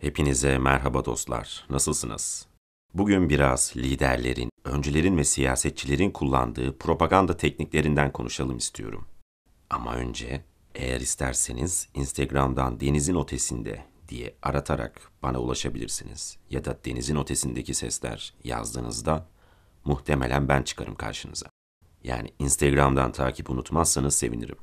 Hepinize merhaba dostlar. Nasılsınız? Bugün biraz liderlerin, öncülerin ve siyasetçilerin kullandığı propaganda tekniklerinden konuşalım istiyorum. Ama önce eğer isterseniz Instagram'dan Denizin Otesinde diye aratarak bana ulaşabilirsiniz. Ya da Denizin Otesindeki Sesler yazdığınızda muhtemelen ben çıkarım karşınıza. Yani Instagram'dan takip unutmazsanız sevinirim.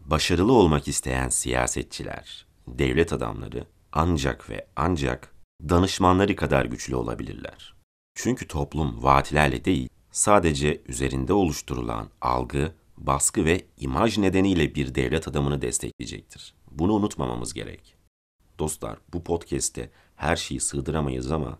Başarılı olmak isteyen siyasetçiler, devlet adamları ancak ve ancak danışmanları kadar güçlü olabilirler. Çünkü toplum vaatlerle değil, sadece üzerinde oluşturulan algı, baskı ve imaj nedeniyle bir devlet adamını destekleyecektir. Bunu unutmamamız gerek. Dostlar, bu podcast'te her şeyi sığdıramayız ama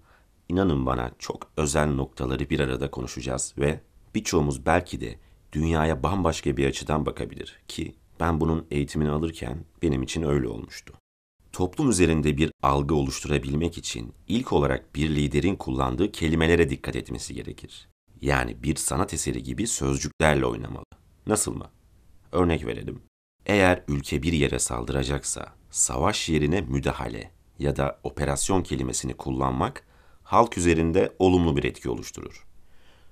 inanın bana çok özel noktaları bir arada konuşacağız ve birçoğumuz belki de dünyaya bambaşka bir açıdan bakabilir ki ben bunun eğitimini alırken benim için öyle olmuştu toplum üzerinde bir algı oluşturabilmek için ilk olarak bir liderin kullandığı kelimelere dikkat etmesi gerekir. Yani bir sanat eseri gibi sözcüklerle oynamalı. Nasıl mı? Örnek verelim. Eğer ülke bir yere saldıracaksa savaş yerine müdahale ya da operasyon kelimesini kullanmak halk üzerinde olumlu bir etki oluşturur.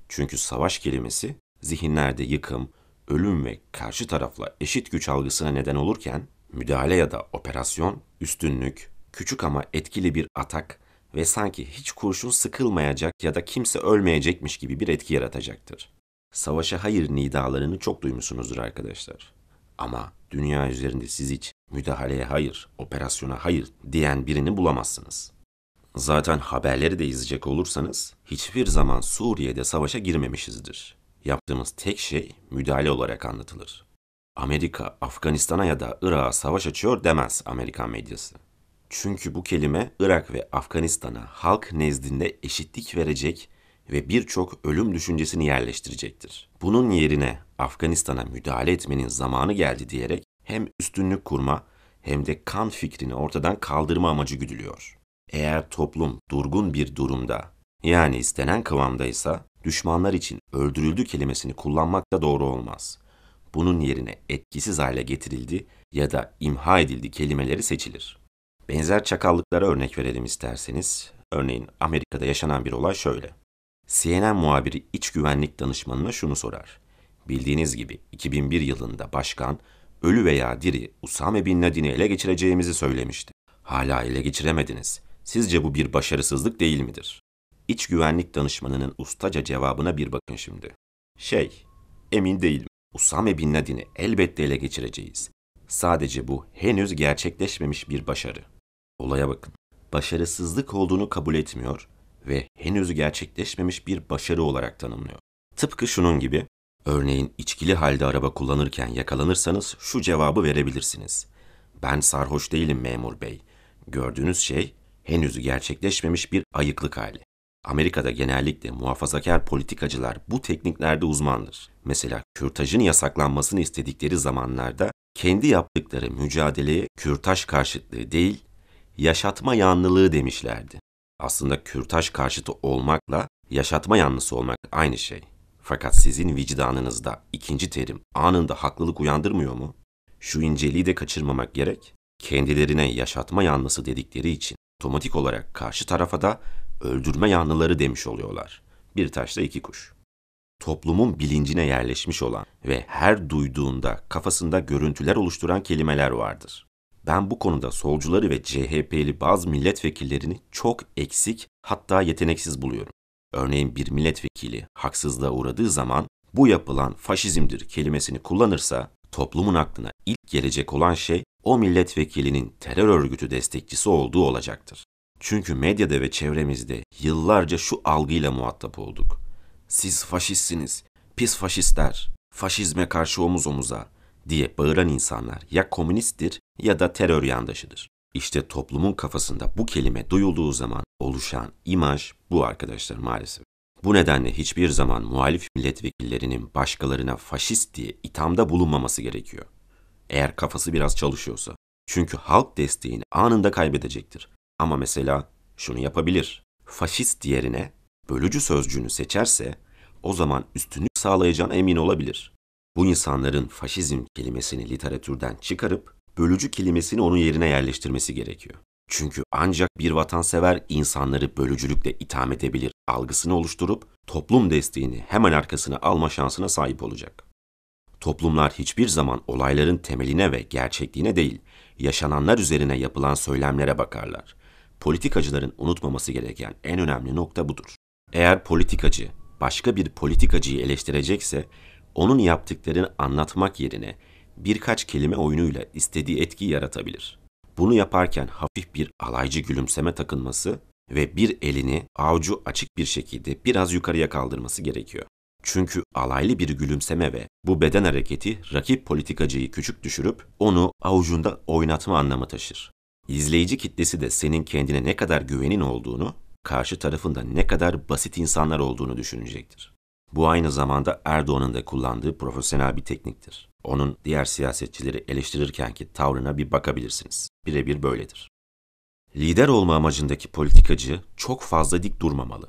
Çünkü savaş kelimesi zihinlerde yıkım, ölüm ve karşı tarafla eşit güç algısına neden olurken müdahale ya da operasyon, üstünlük, küçük ama etkili bir atak ve sanki hiç kurşun sıkılmayacak ya da kimse ölmeyecekmiş gibi bir etki yaratacaktır. Savaşa hayır nidalarını çok duymuşsunuzdur arkadaşlar. Ama dünya üzerinde siz hiç müdahaleye hayır, operasyona hayır diyen birini bulamazsınız. Zaten haberleri de izleyecek olursanız hiçbir zaman Suriye'de savaşa girmemişizdir. Yaptığımız tek şey müdahale olarak anlatılır. Amerika Afganistan'a ya da Irak'a savaş açıyor demez Amerikan medyası. Çünkü bu kelime Irak ve Afganistan'a halk nezdinde eşitlik verecek ve birçok ölüm düşüncesini yerleştirecektir. Bunun yerine Afganistan'a müdahale etmenin zamanı geldi diyerek hem üstünlük kurma hem de kan fikrini ortadan kaldırma amacı güdülüyor. Eğer toplum durgun bir durumda yani istenen kıvamdaysa düşmanlar için öldürüldü kelimesini kullanmak da doğru olmaz bunun yerine etkisiz hale getirildi ya da imha edildi kelimeleri seçilir. Benzer çakallıklara örnek verelim isterseniz. Örneğin Amerika'da yaşanan bir olay şöyle. CNN muhabiri iç güvenlik danışmanına şunu sorar. Bildiğiniz gibi 2001 yılında başkan ölü veya diri Usame Bin Laden'i ele geçireceğimizi söylemişti. Hala ele geçiremediniz. Sizce bu bir başarısızlık değil midir? İç güvenlik danışmanının ustaca cevabına bir bakın şimdi. Şey, emin değilim. Usame Bin Laden'i elbette ele geçireceğiz. Sadece bu henüz gerçekleşmemiş bir başarı. Olaya bakın. Başarısızlık olduğunu kabul etmiyor ve henüz gerçekleşmemiş bir başarı olarak tanımlıyor. Tıpkı şunun gibi, örneğin içkili halde araba kullanırken yakalanırsanız şu cevabı verebilirsiniz. Ben sarhoş değilim memur bey. Gördüğünüz şey henüz gerçekleşmemiş bir ayıklık hali. Amerika'da genellikle muhafazakar politikacılar bu tekniklerde uzmandır. Mesela kürtajın yasaklanmasını istedikleri zamanlarda kendi yaptıkları mücadeleye kürtaj karşıtlığı değil, yaşatma yanlılığı demişlerdi. Aslında kürtaj karşıtı olmakla yaşatma yanlısı olmak aynı şey. Fakat sizin vicdanınızda ikinci terim anında haklılık uyandırmıyor mu? Şu inceliği de kaçırmamak gerek. Kendilerine yaşatma yanlısı dedikleri için otomatik olarak karşı tarafa da öldürme yanlıları demiş oluyorlar. Bir taşla iki kuş. Toplumun bilincine yerleşmiş olan ve her duyduğunda kafasında görüntüler oluşturan kelimeler vardır. Ben bu konuda solcuları ve CHP'li bazı milletvekillerini çok eksik hatta yeteneksiz buluyorum. Örneğin bir milletvekili haksızlığa uğradığı zaman bu yapılan faşizmdir kelimesini kullanırsa toplumun aklına ilk gelecek olan şey o milletvekilinin terör örgütü destekçisi olduğu olacaktır. Çünkü medyada ve çevremizde yıllarca şu algıyla muhatap olduk. Siz faşistsiniz, pis faşistler, faşizme karşı omuz omuza diye bağıran insanlar ya komünisttir ya da terör yandaşıdır. İşte toplumun kafasında bu kelime duyulduğu zaman oluşan imaj bu arkadaşlar maalesef. Bu nedenle hiçbir zaman muhalif milletvekillerinin başkalarına faşist diye ithamda bulunmaması gerekiyor. Eğer kafası biraz çalışıyorsa. Çünkü halk desteğini anında kaybedecektir. Ama mesela şunu yapabilir. Faşist yerine bölücü sözcüğünü seçerse o zaman üstünlük sağlayacağına emin olabilir. Bu insanların faşizm kelimesini literatürden çıkarıp bölücü kelimesini onun yerine yerleştirmesi gerekiyor. Çünkü ancak bir vatansever insanları bölücülükle itham edebilir algısını oluşturup toplum desteğini hemen arkasına alma şansına sahip olacak. Toplumlar hiçbir zaman olayların temeline ve gerçekliğine değil, yaşananlar üzerine yapılan söylemlere bakarlar politikacıların unutmaması gereken en önemli nokta budur. Eğer politikacı başka bir politikacıyı eleştirecekse onun yaptıklarını anlatmak yerine birkaç kelime oyunuyla istediği etki yaratabilir. Bunu yaparken hafif bir alaycı gülümseme takınması ve bir elini avcu açık bir şekilde biraz yukarıya kaldırması gerekiyor. Çünkü alaylı bir gülümseme ve bu beden hareketi rakip politikacıyı küçük düşürüp onu avucunda oynatma anlamı taşır. İzleyici kitlesi de senin kendine ne kadar güvenin olduğunu, karşı tarafında ne kadar basit insanlar olduğunu düşünecektir. Bu aynı zamanda Erdoğan'ın da kullandığı profesyonel bir tekniktir. Onun diğer siyasetçileri eleştirirkenki tavrına bir bakabilirsiniz. Birebir böyledir. Lider olma amacındaki politikacı çok fazla dik durmamalı.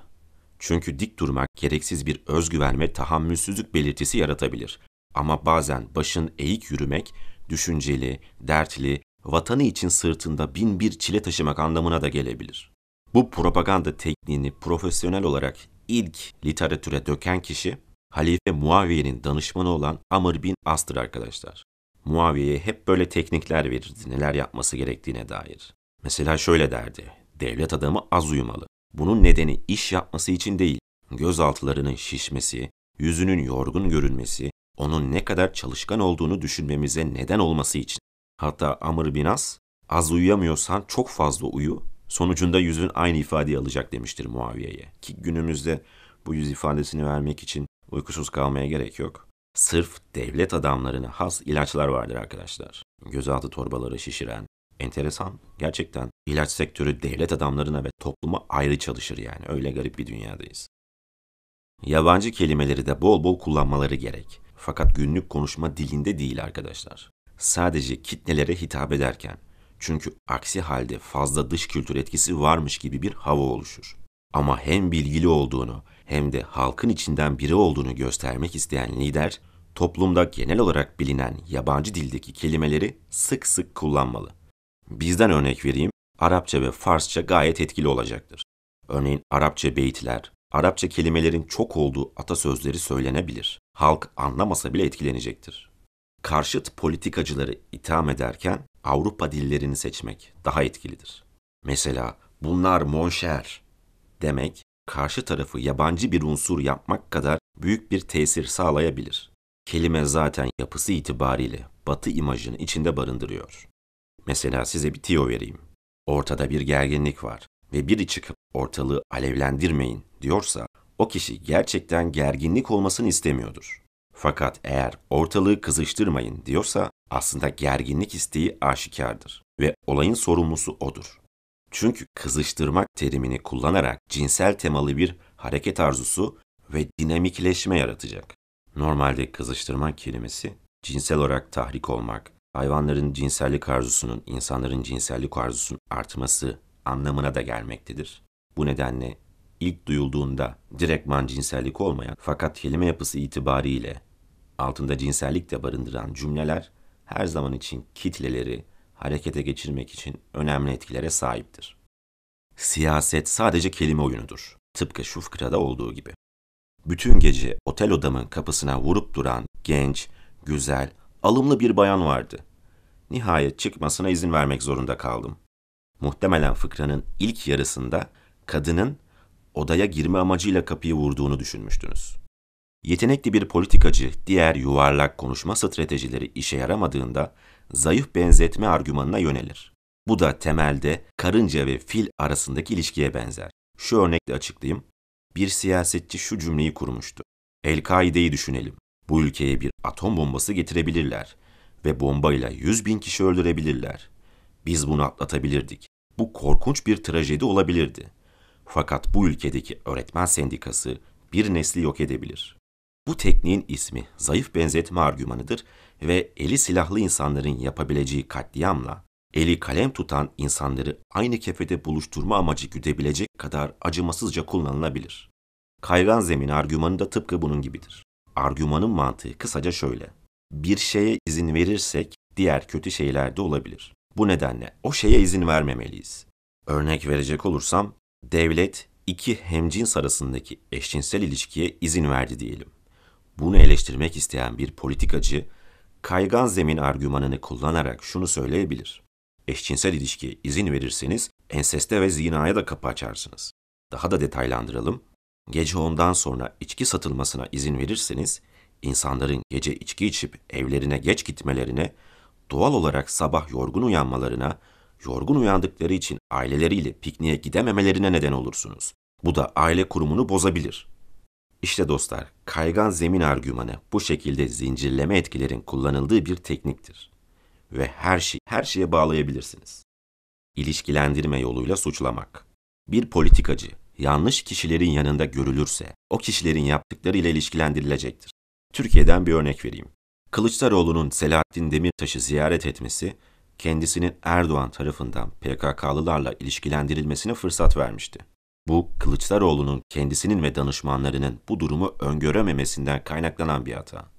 Çünkü dik durmak gereksiz bir özgüven ve tahammülsüzlük belirtisi yaratabilir. Ama bazen başın eğik yürümek, düşünceli, dertli, vatanı için sırtında bin bir çile taşımak anlamına da gelebilir. Bu propaganda tekniğini profesyonel olarak ilk literatüre döken kişi Halife Muaviye'nin danışmanı olan Amr bin As'tır arkadaşlar. Muaviye'ye hep böyle teknikler verirdi neler yapması gerektiğine dair. Mesela şöyle derdi, devlet adamı az uyumalı. Bunun nedeni iş yapması için değil, gözaltılarının şişmesi, yüzünün yorgun görünmesi, onun ne kadar çalışkan olduğunu düşünmemize neden olması için. Hatta Amr bin As, az uyuyamıyorsan çok fazla uyu, sonucunda yüzün aynı ifadeyi alacak demiştir Muaviye'ye. Ki günümüzde bu yüz ifadesini vermek için uykusuz kalmaya gerek yok. Sırf devlet adamlarına has ilaçlar vardır arkadaşlar. Gözaltı torbaları şişiren, enteresan gerçekten. ilaç sektörü devlet adamlarına ve topluma ayrı çalışır yani. Öyle garip bir dünyadayız. Yabancı kelimeleri de bol bol kullanmaları gerek. Fakat günlük konuşma dilinde değil arkadaşlar sadece kitlelere hitap ederken. Çünkü aksi halde fazla dış kültür etkisi varmış gibi bir hava oluşur. Ama hem bilgili olduğunu hem de halkın içinden biri olduğunu göstermek isteyen lider, toplumda genel olarak bilinen yabancı dildeki kelimeleri sık sık kullanmalı. Bizden örnek vereyim, Arapça ve Farsça gayet etkili olacaktır. Örneğin Arapça beyitler, Arapça kelimelerin çok olduğu atasözleri söylenebilir. Halk anlamasa bile etkilenecektir karşıt politikacıları itham ederken Avrupa dillerini seçmek daha etkilidir. Mesela bunlar monşer demek karşı tarafı yabancı bir unsur yapmak kadar büyük bir tesir sağlayabilir. Kelime zaten yapısı itibariyle batı imajını içinde barındırıyor. Mesela size bir tiyo vereyim. Ortada bir gerginlik var ve biri çıkıp ortalığı alevlendirmeyin diyorsa o kişi gerçekten gerginlik olmasını istemiyordur. Fakat eğer ortalığı kızıştırmayın diyorsa aslında gerginlik isteği aşikardır ve olayın sorumlusu odur. Çünkü kızıştırmak terimini kullanarak cinsel temalı bir hareket arzusu ve dinamikleşme yaratacak. Normalde kızıştırmak kelimesi cinsel olarak tahrik olmak, hayvanların cinsellik arzusunun insanların cinsellik arzusunun artması anlamına da gelmektedir. Bu nedenle ilk duyulduğunda direktman cinsellik olmayan fakat kelime yapısı itibariyle altında cinsellik de barındıran cümleler her zaman için kitleleri harekete geçirmek için önemli etkilere sahiptir. Siyaset sadece kelime oyunudur. Tıpkı şu olduğu gibi. Bütün gece otel odamın kapısına vurup duran genç, güzel, alımlı bir bayan vardı. Nihayet çıkmasına izin vermek zorunda kaldım. Muhtemelen fıkranın ilk yarısında kadının odaya girme amacıyla kapıyı vurduğunu düşünmüştünüz. Yetenekli bir politikacı diğer yuvarlak konuşma stratejileri işe yaramadığında zayıf benzetme argümanına yönelir. Bu da temelde karınca ve fil arasındaki ilişkiye benzer. Şu örnekle açıklayayım. Bir siyasetçi şu cümleyi kurmuştu. El-Kaide'yi düşünelim. Bu ülkeye bir atom bombası getirebilirler ve bombayla 100 bin kişi öldürebilirler. Biz bunu atlatabilirdik. Bu korkunç bir trajedi olabilirdi. Fakat bu ülkedeki öğretmen sendikası bir nesli yok edebilir.'' Bu tekniğin ismi zayıf benzetme argümanıdır ve eli silahlı insanların yapabileceği katliamla eli kalem tutan insanları aynı kefede buluşturma amacı güdebilecek kadar acımasızca kullanılabilir. Kaygan zemin argümanı da tıpkı bunun gibidir. Argümanın mantığı kısaca şöyle. Bir şeye izin verirsek diğer kötü şeyler de olabilir. Bu nedenle o şeye izin vermemeliyiz. Örnek verecek olursam, devlet iki hemcins arasındaki eşcinsel ilişkiye izin verdi diyelim bunu eleştirmek isteyen bir politikacı kaygan zemin argümanını kullanarak şunu söyleyebilir. Eşcinsel ilişkiye izin verirseniz enseste ve zinaya da kapı açarsınız. Daha da detaylandıralım. Gece ondan sonra içki satılmasına izin verirseniz insanların gece içki içip evlerine geç gitmelerine, doğal olarak sabah yorgun uyanmalarına, yorgun uyandıkları için aileleriyle pikniğe gidememelerine neden olursunuz. Bu da aile kurumunu bozabilir. İşte dostlar, kaygan zemin argümanı bu şekilde zincirleme etkilerin kullanıldığı bir tekniktir. Ve her şey her şeye bağlayabilirsiniz. İlişkilendirme yoluyla suçlamak. Bir politikacı yanlış kişilerin yanında görülürse o kişilerin yaptıkları ile ilişkilendirilecektir. Türkiye'den bir örnek vereyim. Kılıçdaroğlu'nun Selahattin Demirtaş'ı ziyaret etmesi kendisinin Erdoğan tarafından PKK'lılarla ilişkilendirilmesine fırsat vermişti. Bu Kılıçdaroğlu'nun kendisinin ve danışmanlarının bu durumu öngörememesinden kaynaklanan bir hata.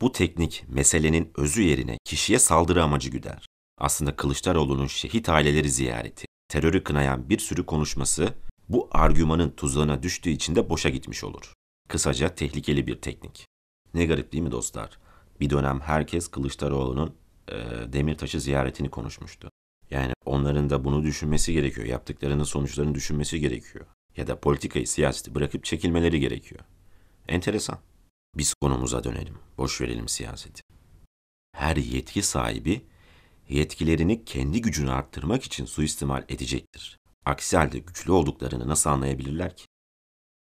Bu teknik meselenin özü yerine kişiye saldırı amacı güder. Aslında Kılıçdaroğlu'nun şehit aileleri ziyareti, terörü kınayan bir sürü konuşması bu argümanın tuzağına düştüğü için de boşa gitmiş olur. Kısaca tehlikeli bir teknik. Ne garip değil mi dostlar? Bir dönem herkes Kılıçdaroğlu'nun e, Demirtaş'ı ziyaretini konuşmuştu. Yani onların da bunu düşünmesi gerekiyor. Yaptıklarının sonuçlarını düşünmesi gerekiyor. Ya da politikayı, siyaseti bırakıp çekilmeleri gerekiyor. Enteresan. Biz konumuza dönelim. Boş verelim siyaseti. Her yetki sahibi yetkilerini kendi gücünü arttırmak için suistimal edecektir. Aksi halde güçlü olduklarını nasıl anlayabilirler ki?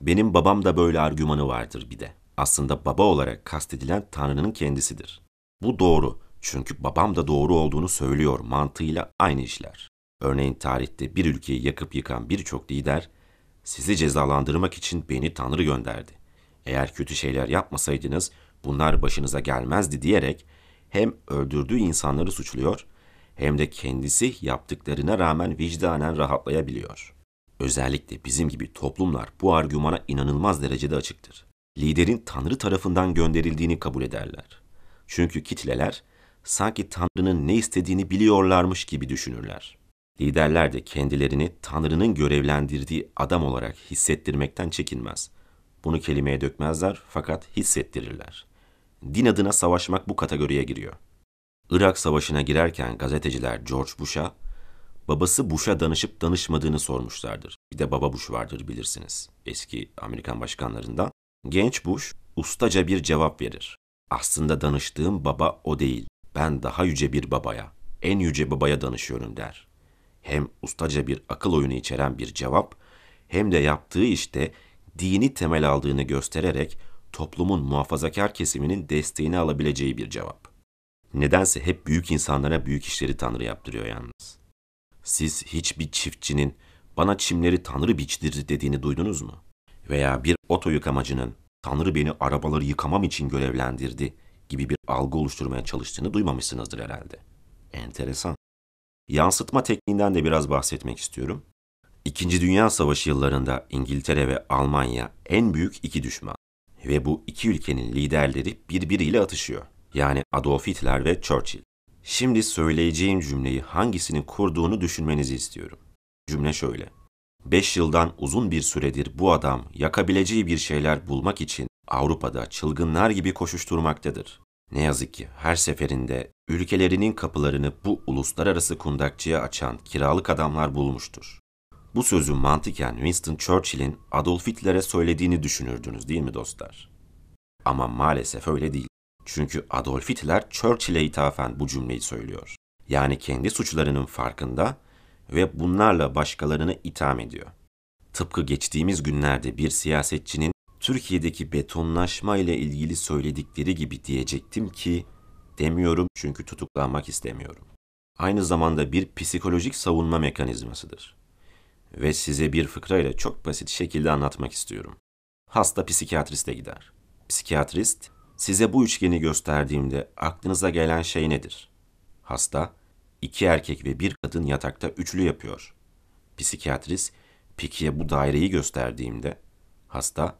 Benim babam da böyle argümanı vardır bir de. Aslında baba olarak kastedilen Tanrı'nın kendisidir. Bu doğru çünkü babam da doğru olduğunu söylüyor mantığıyla aynı işler. Örneğin tarihte bir ülkeyi yakıp yıkan birçok lider, sizi cezalandırmak için beni Tanrı gönderdi. Eğer kötü şeyler yapmasaydınız bunlar başınıza gelmezdi diyerek hem öldürdüğü insanları suçluyor hem de kendisi yaptıklarına rağmen vicdanen rahatlayabiliyor. Özellikle bizim gibi toplumlar bu argümana inanılmaz derecede açıktır. Liderin Tanrı tarafından gönderildiğini kabul ederler. Çünkü kitleler sanki Tanrı'nın ne istediğini biliyorlarmış gibi düşünürler. Liderler de kendilerini Tanrı'nın görevlendirdiği adam olarak hissettirmekten çekinmez. Bunu kelimeye dökmezler fakat hissettirirler. Din adına savaşmak bu kategoriye giriyor. Irak Savaşı'na girerken gazeteciler George Bush'a babası Bush'a danışıp danışmadığını sormuşlardır. Bir de baba Bush vardır bilirsiniz. Eski Amerikan başkanlarından. Genç Bush ustaca bir cevap verir. Aslında danıştığım baba o değil ben daha yüce bir babaya, en yüce babaya danışıyorum der. Hem ustaca bir akıl oyunu içeren bir cevap hem de yaptığı işte dini temel aldığını göstererek toplumun muhafazakar kesiminin desteğini alabileceği bir cevap. Nedense hep büyük insanlara büyük işleri Tanrı yaptırıyor yalnız. Siz hiçbir çiftçinin bana çimleri Tanrı biçtirdi dediğini duydunuz mu? Veya bir oto yıkamacının Tanrı beni arabaları yıkamam için görevlendirdi gibi bir algı oluşturmaya çalıştığını duymamışsınızdır herhalde. Enteresan. Yansıtma tekniğinden de biraz bahsetmek istiyorum. İkinci Dünya Savaşı yıllarında İngiltere ve Almanya en büyük iki düşman ve bu iki ülkenin liderleri birbiriyle atışıyor. Yani Adolf Hitler ve Churchill. Şimdi söyleyeceğim cümleyi hangisinin kurduğunu düşünmenizi istiyorum. Cümle şöyle. 5 yıldan uzun bir süredir bu adam yakabileceği bir şeyler bulmak için Avrupa'da çılgınlar gibi koşuşturmaktadır. Ne yazık ki her seferinde ülkelerinin kapılarını bu uluslararası kundakçıya açan kiralık adamlar bulmuştur. Bu sözü mantıken Winston Churchill'in Adolf Hitler'e söylediğini düşünürdünüz değil mi dostlar? Ama maalesef öyle değil. Çünkü Adolf Hitler Churchill'e ithafen bu cümleyi söylüyor. Yani kendi suçlarının farkında ve bunlarla başkalarını itham ediyor. Tıpkı geçtiğimiz günlerde bir siyasetçinin Türkiye'deki betonlaşma ile ilgili söyledikleri gibi diyecektim ki demiyorum çünkü tutuklanmak istemiyorum. Aynı zamanda bir psikolojik savunma mekanizmasıdır. Ve size bir fıkrayla çok basit şekilde anlatmak istiyorum. Hasta psikiyatriste gider. Psikiyatrist, size bu üçgeni gösterdiğimde aklınıza gelen şey nedir? Hasta, iki erkek ve bir kadın yatakta üçlü yapıyor. Psikiyatrist, pikiye bu daireyi gösterdiğimde, hasta,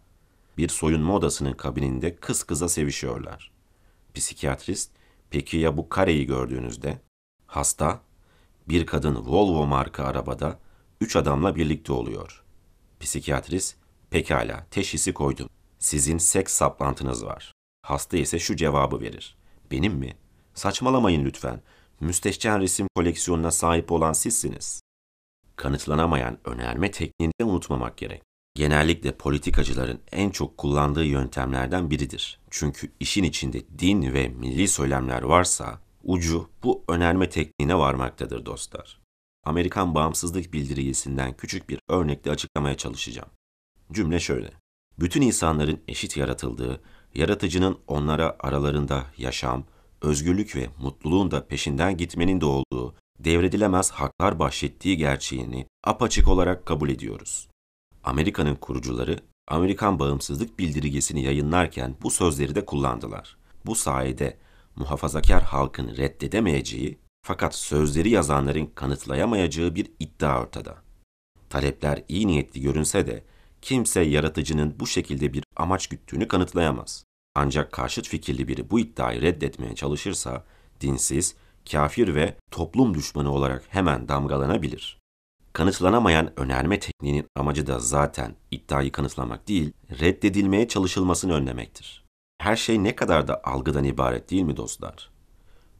bir soyunma odasının kabininde kız kıza sevişiyorlar. Psikiyatrist, peki ya bu kareyi gördüğünüzde? Hasta, bir kadın Volvo marka arabada üç adamla birlikte oluyor. Psikiyatrist, pekala teşhisi koydum. Sizin seks saplantınız var. Hasta ise şu cevabı verir. Benim mi? Saçmalamayın lütfen. Müsteşcen resim koleksiyonuna sahip olan sizsiniz. Kanıtlanamayan önerme tekniğini de unutmamak gerek genellikle politikacıların en çok kullandığı yöntemlerden biridir. Çünkü işin içinde din ve milli söylemler varsa ucu bu önerme tekniğine varmaktadır dostlar. Amerikan bağımsızlık bildirgesinden küçük bir örnekle açıklamaya çalışacağım. Cümle şöyle. Bütün insanların eşit yaratıldığı, yaratıcının onlara aralarında yaşam, özgürlük ve mutluluğun da peşinden gitmenin de olduğu, devredilemez haklar bahşettiği gerçeğini apaçık olarak kabul ediyoruz. Amerika'nın kurucuları Amerikan bağımsızlık bildirgesini yayınlarken bu sözleri de kullandılar. Bu sayede muhafazakar halkın reddedemeyeceği fakat sözleri yazanların kanıtlayamayacağı bir iddia ortada. Talepler iyi niyetli görünse de kimse yaratıcının bu şekilde bir amaç güttüğünü kanıtlayamaz. Ancak karşıt fikirli biri bu iddiayı reddetmeye çalışırsa dinsiz, kafir ve toplum düşmanı olarak hemen damgalanabilir. Kanıtlanamayan önerme tekniğinin amacı da zaten iddiayı kanıtlamak değil, reddedilmeye çalışılmasını önlemektir. Her şey ne kadar da algıdan ibaret değil mi dostlar?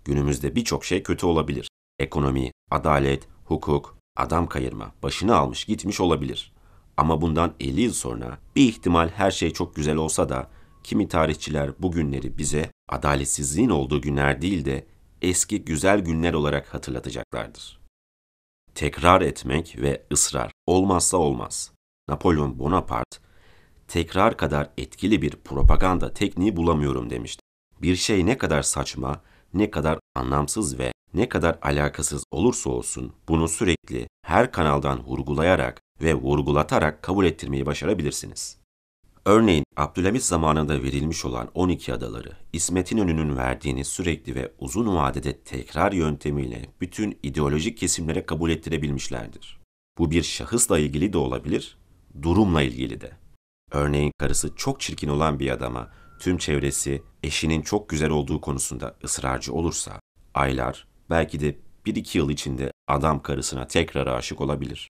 Günümüzde birçok şey kötü olabilir. Ekonomi, adalet, hukuk, adam kayırma başını almış gitmiş olabilir. Ama bundan 50 yıl sonra bir ihtimal her şey çok güzel olsa da kimi tarihçiler bu günleri bize adaletsizliğin olduğu günler değil de eski güzel günler olarak hatırlatacaklardır tekrar etmek ve ısrar olmazsa olmaz. Napolyon Bonaparte, tekrar kadar etkili bir propaganda tekniği bulamıyorum demişti. Bir şey ne kadar saçma, ne kadar anlamsız ve ne kadar alakasız olursa olsun bunu sürekli her kanaldan vurgulayarak ve vurgulatarak kabul ettirmeyi başarabilirsiniz. Örneğin Abdülhamit zamanında verilmiş olan 12 adaları İsmet'in önünün verdiğini sürekli ve uzun vadede tekrar yöntemiyle bütün ideolojik kesimlere kabul ettirebilmişlerdir. Bu bir şahısla ilgili de olabilir, durumla ilgili de. Örneğin karısı çok çirkin olan bir adama tüm çevresi eşinin çok güzel olduğu konusunda ısrarcı olursa aylar belki de bir iki yıl içinde adam karısına tekrar aşık olabilir.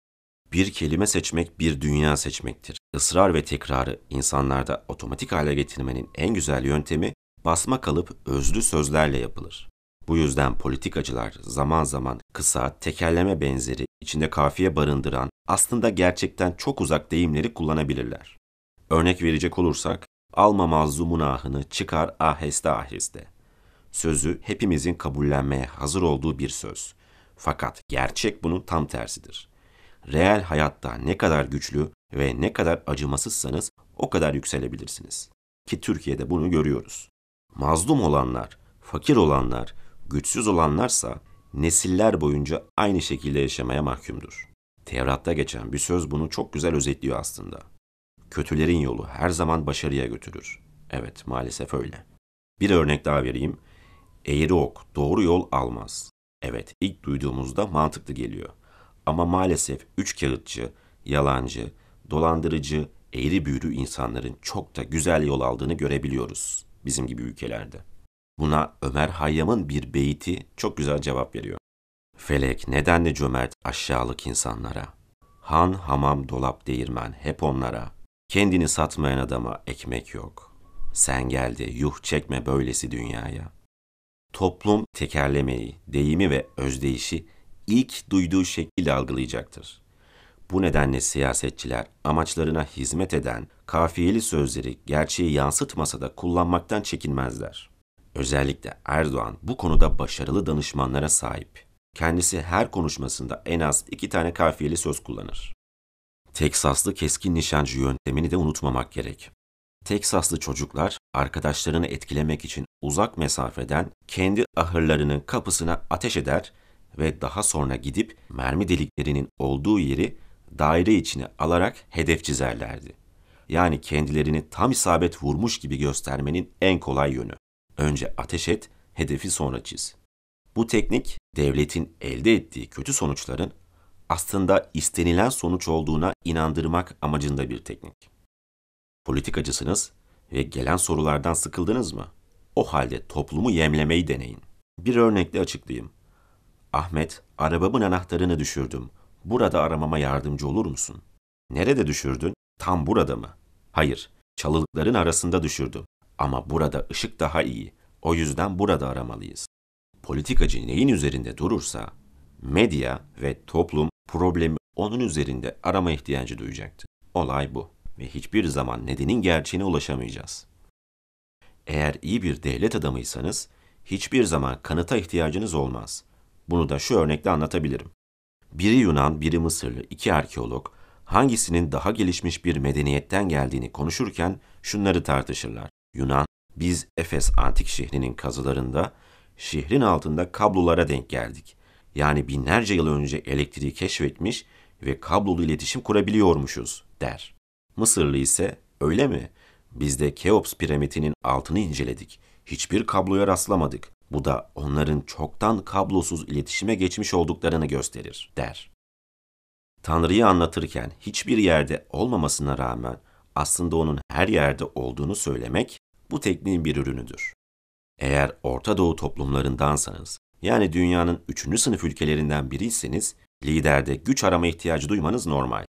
Bir kelime seçmek bir dünya seçmektir. Israr ve tekrarı insanlarda otomatik hale getirmenin en güzel yöntemi basma kalıp özlü sözlerle yapılır. Bu yüzden politikacılar zaman zaman kısa, tekerleme benzeri, içinde kafiye barındıran, aslında gerçekten çok uzak deyimleri kullanabilirler. Örnek verecek olursak, alma mazlumun ahını çıkar aheste aheste. Sözü hepimizin kabullenmeye hazır olduğu bir söz. Fakat gerçek bunun tam tersidir reel hayatta ne kadar güçlü ve ne kadar acımasızsanız o kadar yükselebilirsiniz. Ki Türkiye'de bunu görüyoruz. Mazlum olanlar, fakir olanlar, güçsüz olanlarsa nesiller boyunca aynı şekilde yaşamaya mahkumdur. Tevrat'ta geçen bir söz bunu çok güzel özetliyor aslında. Kötülerin yolu her zaman başarıya götürür. Evet, maalesef öyle. Bir örnek daha vereyim. Eğri ok doğru yol almaz. Evet, ilk duyduğumuzda mantıklı geliyor. Ama maalesef üç kağıtçı, yalancı, dolandırıcı, eğri büğrü insanların çok da güzel yol aldığını görebiliyoruz bizim gibi ülkelerde. Buna Ömer Hayyam'ın bir beyti çok güzel cevap veriyor. Felek nedenle cömert aşağılık insanlara. Han, hamam, dolap, değirmen hep onlara. Kendini satmayan adama ekmek yok. Sen geldi yuh çekme böylesi dünyaya. Toplum tekerlemeyi, deyimi ve özdeyişi ilk duyduğu şekilde algılayacaktır. Bu nedenle siyasetçiler amaçlarına hizmet eden kafiyeli sözleri gerçeği yansıtmasa da kullanmaktan çekinmezler. Özellikle Erdoğan bu konuda başarılı danışmanlara sahip. Kendisi her konuşmasında en az iki tane kafiyeli söz kullanır. Teksaslı keskin nişancı yöntemini de unutmamak gerek. Teksaslı çocuklar arkadaşlarını etkilemek için uzak mesafeden kendi ahırlarının kapısına ateş eder ve daha sonra gidip mermi deliklerinin olduğu yeri daire içine alarak hedef çizerlerdi. Yani kendilerini tam isabet vurmuş gibi göstermenin en kolay yönü. Önce ateş et, hedefi sonra çiz. Bu teknik devletin elde ettiği kötü sonuçların aslında istenilen sonuç olduğuna inandırmak amacında bir teknik. Politikacısınız ve gelen sorulardan sıkıldınız mı? O halde toplumu yemlemeyi deneyin. Bir örnekle açıklayayım. Ahmet, arabamın anahtarını düşürdüm. Burada aramama yardımcı olur musun? Nerede düşürdün? Tam burada mı? Hayır, çalılıkların arasında düşürdüm. Ama burada ışık daha iyi. O yüzden burada aramalıyız. Politikacı neyin üzerinde durursa, medya ve toplum problemi onun üzerinde arama ihtiyacı duyacaktı. Olay bu ve hiçbir zaman nedenin gerçeğine ulaşamayacağız. Eğer iyi bir devlet adamıysanız hiçbir zaman kanıta ihtiyacınız olmaz. Bunu da şu örnekle anlatabilirim. Biri Yunan, biri Mısırlı iki arkeolog hangisinin daha gelişmiş bir medeniyetten geldiğini konuşurken şunları tartışırlar. Yunan, biz Efes antik şehrinin kazılarında şehrin altında kablolara denk geldik. Yani binlerce yıl önce elektriği keşfetmiş ve kablolu iletişim kurabiliyormuşuz der. Mısırlı ise öyle mi? Biz de Keops piramidinin altını inceledik. Hiçbir kabloya rastlamadık. Bu da onların çoktan kablosuz iletişime geçmiş olduklarını gösterir, der. Tanrı'yı anlatırken hiçbir yerde olmamasına rağmen aslında onun her yerde olduğunu söylemek bu tekniğin bir ürünüdür. Eğer Orta Doğu toplumlarındansanız, yani dünyanın üçüncü sınıf ülkelerinden biriyseniz, liderde güç arama ihtiyacı duymanız normal.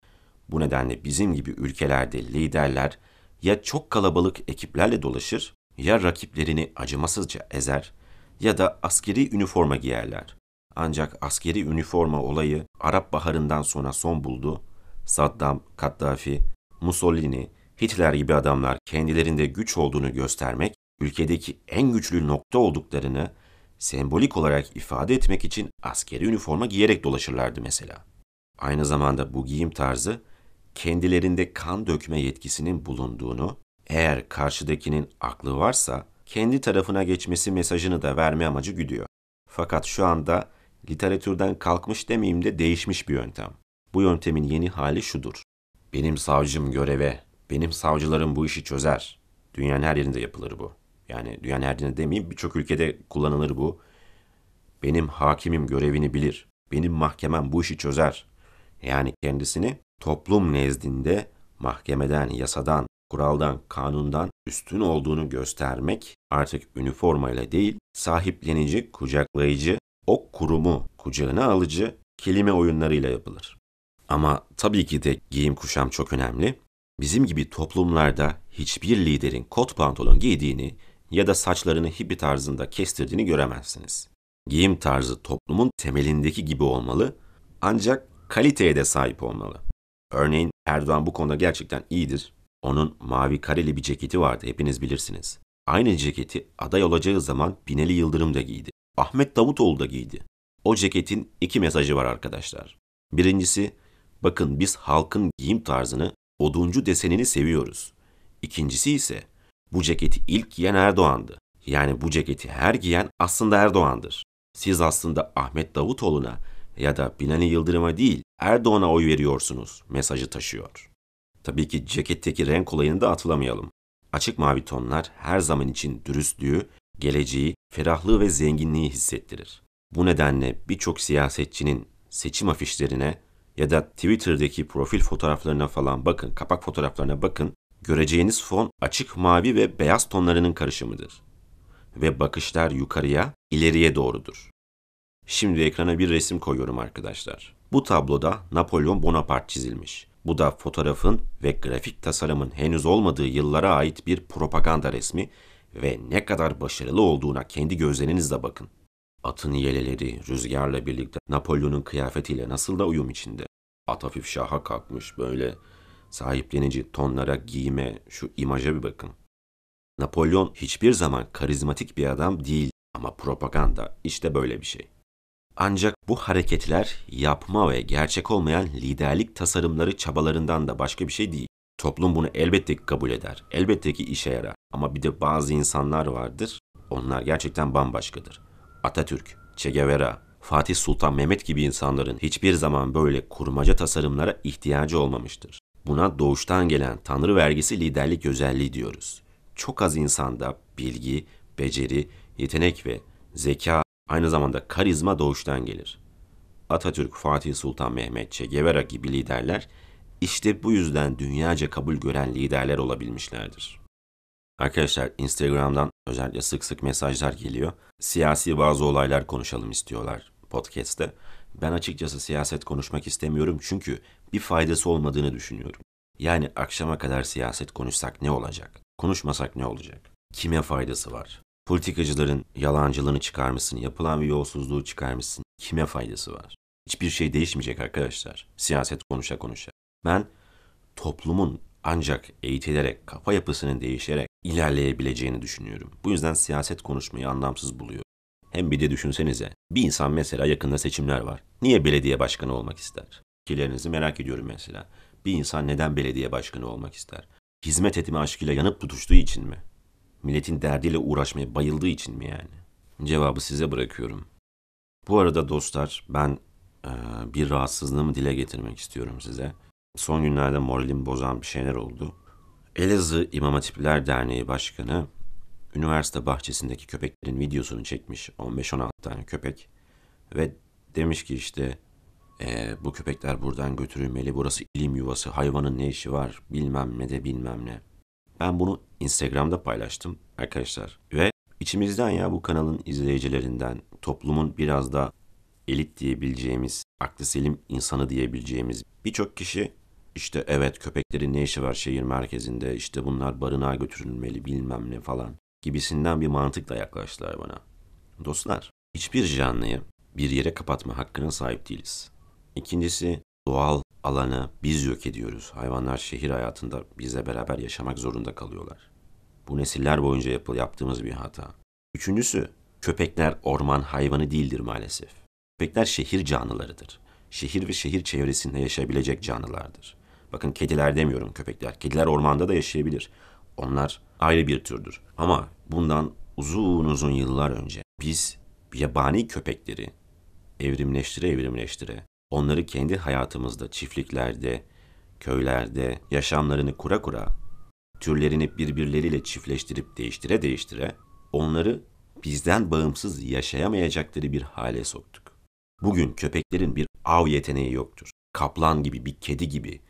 Bu nedenle bizim gibi ülkelerde liderler ya çok kalabalık ekiplerle dolaşır ya rakiplerini acımasızca ezer ya da askeri üniforma giyerler. Ancak askeri üniforma olayı Arap Baharı'ndan sonra son buldu. Saddam, Kaddafi, Mussolini, Hitler gibi adamlar kendilerinde güç olduğunu göstermek, ülkedeki en güçlü nokta olduklarını sembolik olarak ifade etmek için askeri üniforma giyerek dolaşırlardı mesela. Aynı zamanda bu giyim tarzı kendilerinde kan dökme yetkisinin bulunduğunu, eğer karşıdakinin aklı varsa kendi tarafına geçmesi mesajını da verme amacı güdüyor. Fakat şu anda literatürden kalkmış demeyeyim de değişmiş bir yöntem. Bu yöntemin yeni hali şudur. Benim savcım göreve, benim savcılarım bu işi çözer. Dünyanın her yerinde yapılır bu. Yani dünyanın her yerinde demeyeyim birçok ülkede kullanılır bu. Benim hakimim görevini bilir. Benim mahkemem bu işi çözer. Yani kendisini toplum nezdinde mahkemeden, yasadan, kuraldan, kanundan üstün olduğunu göstermek artık üniformayla değil, sahiplenici, kucaklayıcı, o kurumu kucağına alıcı kelime oyunlarıyla yapılır. Ama tabii ki de giyim kuşam çok önemli. Bizim gibi toplumlarda hiçbir liderin kot pantolon giydiğini ya da saçlarını hippi tarzında kestirdiğini göremezsiniz. Giyim tarzı toplumun temelindeki gibi olmalı ancak kaliteye de sahip olmalı. Örneğin Erdoğan bu konuda gerçekten iyidir. Onun mavi kareli bir ceketi vardı hepiniz bilirsiniz. Aynı ceketi aday olacağı zaman Binali Yıldırım da giydi. Ahmet Davutoğlu da giydi. O ceketin iki mesajı var arkadaşlar. Birincisi, bakın biz halkın giyim tarzını, oduncu desenini seviyoruz. İkincisi ise, bu ceketi ilk giyen Erdoğan'dı. Yani bu ceketi her giyen aslında Erdoğan'dır. Siz aslında Ahmet Davutoğlu'na ya da Binali Yıldırım'a değil Erdoğan'a oy veriyorsunuz mesajı taşıyor. Tabii ki ceketteki renk olayını da atılamayalım. Açık mavi tonlar her zaman için dürüstlüğü, geleceği, ferahlığı ve zenginliği hissettirir. Bu nedenle birçok siyasetçinin seçim afişlerine ya da Twitter'daki profil fotoğraflarına falan bakın, kapak fotoğraflarına bakın, göreceğiniz fon açık mavi ve beyaz tonlarının karışımıdır. Ve bakışlar yukarıya, ileriye doğrudur. Şimdi ekrana bir resim koyuyorum arkadaşlar. Bu tabloda Napolyon Bonaparte çizilmiş. Bu da fotoğrafın ve grafik tasarımın henüz olmadığı yıllara ait bir propaganda resmi ve ne kadar başarılı olduğuna kendi gözlerinizle bakın. Atın yeleleri rüzgarla birlikte Napolyon'un kıyafetiyle nasıl da uyum içinde. At hafif şaha kalkmış böyle sahiplenici tonlara giyime şu imaja bir bakın. Napolyon hiçbir zaman karizmatik bir adam değil ama propaganda işte böyle bir şey. Ancak bu hareketler yapma ve gerçek olmayan liderlik tasarımları çabalarından da başka bir şey değil. Toplum bunu elbette ki kabul eder. Elbette ki işe yarar. Ama bir de bazı insanlar vardır. Onlar gerçekten bambaşkadır. Atatürk, Che Guevara, Fatih Sultan Mehmet gibi insanların hiçbir zaman böyle kurmaca tasarımlara ihtiyacı olmamıştır. Buna doğuştan gelen tanrı vergisi liderlik özelliği diyoruz. Çok az insanda bilgi, beceri, yetenek ve zeka Aynı zamanda karizma doğuştan gelir. Atatürk, Fatih Sultan Mehmet, Che Guevara gibi liderler işte bu yüzden dünyaca kabul gören liderler olabilmişlerdir. Arkadaşlar Instagram'dan özellikle sık sık mesajlar geliyor. Siyasi bazı olaylar konuşalım istiyorlar podcast'te. Ben açıkçası siyaset konuşmak istemiyorum çünkü bir faydası olmadığını düşünüyorum. Yani akşama kadar siyaset konuşsak ne olacak? Konuşmasak ne olacak? Kime faydası var? Politikacıların yalancılığını çıkarmışsın, yapılan bir yolsuzluğu çıkarmışsın. Kime faydası var? Hiçbir şey değişmeyecek arkadaşlar. Siyaset konuşa konuşa. Ben toplumun ancak eğitilerek, kafa yapısının değişerek ilerleyebileceğini düşünüyorum. Bu yüzden siyaset konuşmayı anlamsız buluyorum. Hem bir de düşünsenize, bir insan mesela yakında seçimler var. Niye belediye başkanı olmak ister? Fikirlerinizi merak ediyorum mesela. Bir insan neden belediye başkanı olmak ister? Hizmet etme aşkıyla yanıp tutuştuğu için mi? milletin derdiyle uğraşmaya bayıldığı için mi yani? Cevabı size bırakıyorum. Bu arada dostlar ben e, bir rahatsızlığımı dile getirmek istiyorum size. Son günlerde moralimi bozan bir şeyler oldu. Elazığ İmam Hatipler Derneği Başkanı üniversite bahçesindeki köpeklerin videosunu çekmiş 15-16 tane köpek ve demiş ki işte e, bu köpekler buradan götürülmeli burası ilim yuvası hayvanın ne işi var bilmem ne de bilmem ne. Ben bunu Instagram'da paylaştım arkadaşlar. Ve içimizden ya bu kanalın izleyicilerinden, toplumun biraz da elit diyebileceğimiz, aklı selim insanı diyebileceğimiz birçok kişi işte evet köpeklerin ne işi var şehir merkezinde, işte bunlar barınağa götürülmeli bilmem ne falan gibisinden bir mantıkla yaklaştılar bana. Dostlar, hiçbir canlıyı bir yere kapatma hakkına sahip değiliz. İkincisi doğal alanı biz yok ediyoruz. Hayvanlar şehir hayatında bizle beraber yaşamak zorunda kalıyorlar. Bu nesiller boyunca yapı, yaptığımız bir hata. Üçüncüsü, köpekler orman hayvanı değildir maalesef. Köpekler şehir canlılarıdır. Şehir ve şehir çevresinde yaşayabilecek canlılardır. Bakın kediler demiyorum köpekler. Kediler ormanda da yaşayabilir. Onlar ayrı bir türdür. Ama bundan uzun uzun yıllar önce biz yabani köpekleri evrimleştire evrimleştire onları kendi hayatımızda, çiftliklerde, köylerde, yaşamlarını kura kura, türlerini birbirleriyle çiftleştirip değiştire değiştire, onları bizden bağımsız yaşayamayacakları bir hale soktuk. Bugün köpeklerin bir av yeteneği yoktur. Kaplan gibi, bir kedi gibi,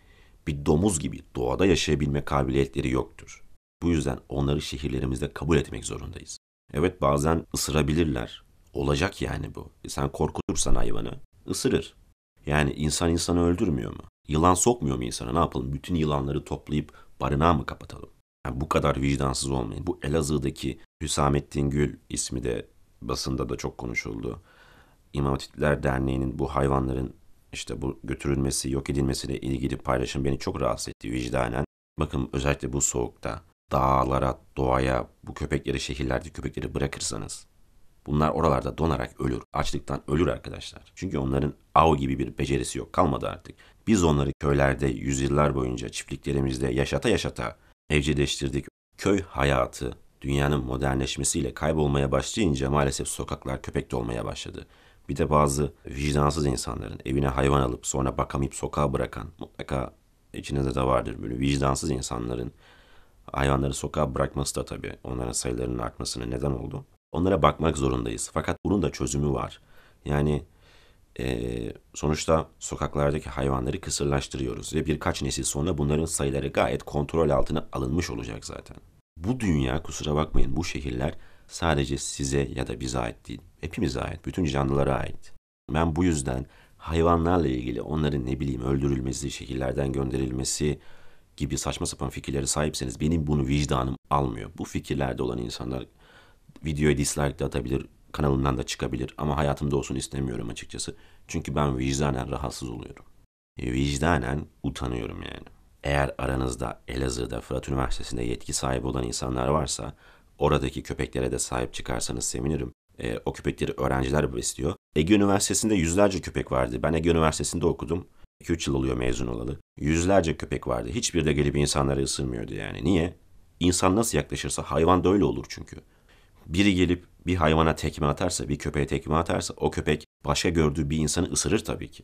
bir domuz gibi doğada yaşayabilme kabiliyetleri yoktur. Bu yüzden onları şehirlerimizde kabul etmek zorundayız. Evet bazen ısırabilirler. Olacak yani bu. E, sen korkutursan hayvanı ısırır. Yani insan insanı öldürmüyor mu? Yılan sokmuyor mu insana? Ne yapalım? Bütün yılanları toplayıp barınağı mı kapatalım? Yani bu kadar vicdansız olmayın. Bu Elazığ'daki Hüsamettin Gül ismi de basında da çok konuşuldu. İmam Hatipler Derneği'nin bu hayvanların işte bu götürülmesi, yok edilmesiyle ilgili paylaşım beni çok rahatsız etti vicdanen. Bakın özellikle bu soğukta dağlara, doğaya, bu köpekleri şehirlerde köpekleri bırakırsanız Bunlar oralarda donarak ölür. Açlıktan ölür arkadaşlar. Çünkü onların av gibi bir becerisi yok. Kalmadı artık. Biz onları köylerde yüzyıllar boyunca çiftliklerimizde yaşata yaşata evcilleştirdik. Köy hayatı dünyanın modernleşmesiyle kaybolmaya başlayınca maalesef sokaklar köpek dolmaya başladı. Bir de bazı vicdansız insanların evine hayvan alıp sonra bakamayıp sokağa bırakan mutlaka içinizde de vardır böyle vicdansız insanların hayvanları sokağa bırakması da tabii onların sayılarının artmasına neden oldu. Onlara bakmak zorundayız. Fakat bunun da çözümü var. Yani e, sonuçta sokaklardaki hayvanları kısırlaştırıyoruz ve birkaç nesil sonra bunların sayıları gayet kontrol altına alınmış olacak zaten. Bu dünya kusura bakmayın bu şehirler sadece size ya da bize ait değil. Hepimize ait, bütün canlılara ait. Ben bu yüzden hayvanlarla ilgili onların ne bileyim öldürülmesi, şehirlerden gönderilmesi gibi saçma sapan fikirlere sahipseniz benim bunu vicdanım almıyor. Bu fikirlerde olan insanlar Videoya dislike de atabilir, kanalından da çıkabilir ama hayatımda olsun istemiyorum açıkçası. Çünkü ben vicdanen rahatsız oluyorum. E, vicdanen utanıyorum yani. Eğer aranızda Elazığ'da Fırat Üniversitesi'nde yetki sahibi olan insanlar varsa oradaki köpeklere de sahip çıkarsanız sevinirim. E, o köpekleri öğrenciler besliyor. Ege Üniversitesi'nde yüzlerce köpek vardı. Ben Ege Üniversitesi'nde okudum. 2-3 yıl oluyor mezun olalı. Yüzlerce köpek vardı. Hiçbir de gelip insanlara ısırmıyordu yani. Niye? İnsan nasıl yaklaşırsa hayvan da öyle olur çünkü biri gelip bir hayvana tekme atarsa, bir köpeğe tekme atarsa o köpek başka gördüğü bir insanı ısırır tabii ki.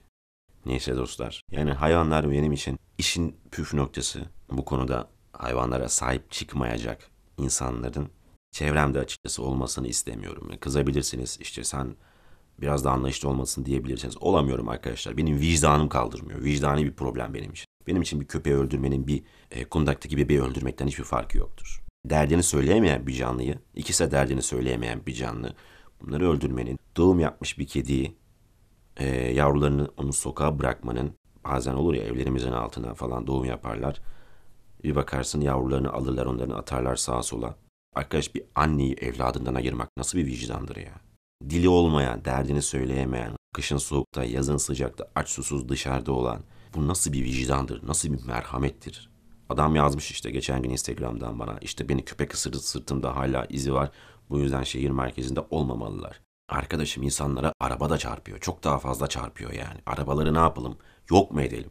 Neyse dostlar. Yani hayvanlar benim için işin püf noktası. Bu konuda hayvanlara sahip çıkmayacak insanların çevremde açıkçası olmasını istemiyorum. Yani kızabilirsiniz işte sen biraz da anlayışlı olmasın diyebilirsiniz. Olamıyorum arkadaşlar. Benim vicdanım kaldırmıyor. Vicdani bir problem benim için. Benim için bir köpeği öldürmenin bir e, kundaktaki bebeği öldürmekten hiçbir farkı yoktur derdini söyleyemeyen bir canlıyı, ikisi de derdini söyleyemeyen bir canlı, bunları öldürmenin, doğum yapmış bir kediyi, e, yavrularını onu sokağa bırakmanın, bazen olur ya evlerimizin altına falan doğum yaparlar. Bir bakarsın yavrularını alırlar onlarını atarlar sağa sola. Arkadaş bir anneyi evladından ayırmak nasıl bir vicdandır ya? Dili olmayan, derdini söyleyemeyen, kışın soğukta, yazın sıcakta, aç susuz dışarıda olan bu nasıl bir vicdandır, nasıl bir merhamettir? Adam yazmış işte geçen gün Instagram'dan bana işte beni köpek ısırdı sırtımda hala izi var. Bu yüzden şehir merkezinde olmamalılar. Arkadaşım insanlara araba da çarpıyor. Çok daha fazla çarpıyor yani. Arabaları ne yapalım? Yok mu edelim?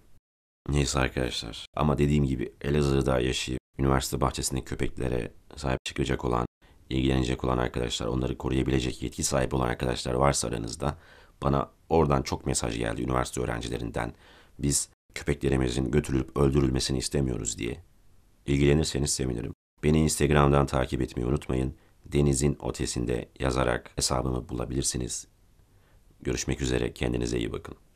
Neyse arkadaşlar ama dediğim gibi Elazığ'da yaşayıp üniversite bahçesinde köpeklere sahip çıkacak olan, ilgilenecek olan arkadaşlar, onları koruyabilecek yetki sahibi olan arkadaşlar varsa aranızda bana oradan çok mesaj geldi üniversite öğrencilerinden. Biz Köpeklerimizin götürülüp öldürülmesini istemiyoruz diye. İlgilenirseniz sevinirim. Beni Instagram'dan takip etmeyi unutmayın. Denizin Otesi'nde yazarak hesabımı bulabilirsiniz. Görüşmek üzere, kendinize iyi bakın.